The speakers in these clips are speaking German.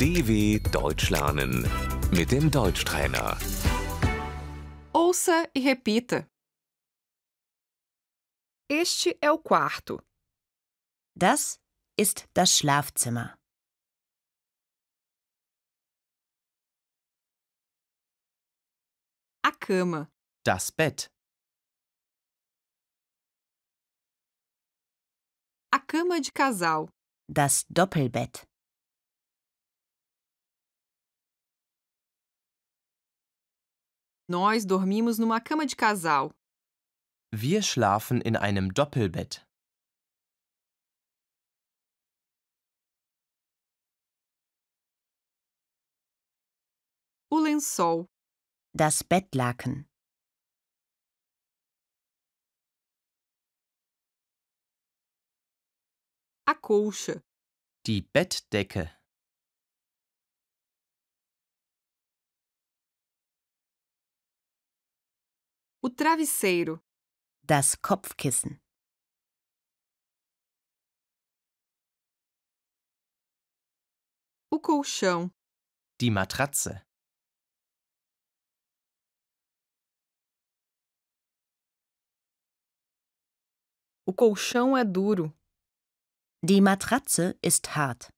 DW Deutsch lernen mit dem Deutschtrainer. Ouça e repita. Este é o quarto. Das ist das Schlafzimmer. A cama. Das Bett. A cama de casal. Das Doppelbett. Nós dormimos numa cama de casal. Wir schlafen in einem Doppelbett. O lençol. Das Bettlaken. A colcha. Die Bettdecke. O travesseiro. Das Kopfkissen. O colchão. Die Matratze. O colchão é duro. Die Matratze ist hart.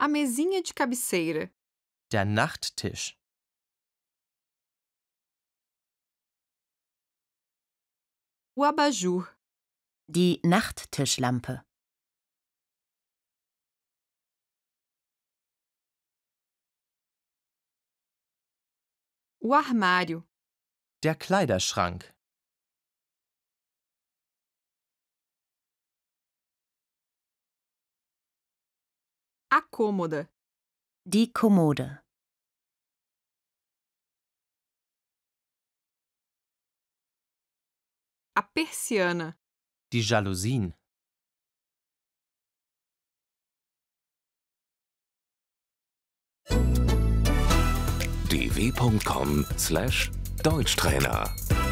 A mesinha de cabeceira. Der Nachttisch. O abajur. Die Nachttischlampe. O armário. Der Kleiderschrank. A cômoda. Die Kommode. A Persiane. Die Jalousien. dw.com/deutschtrainer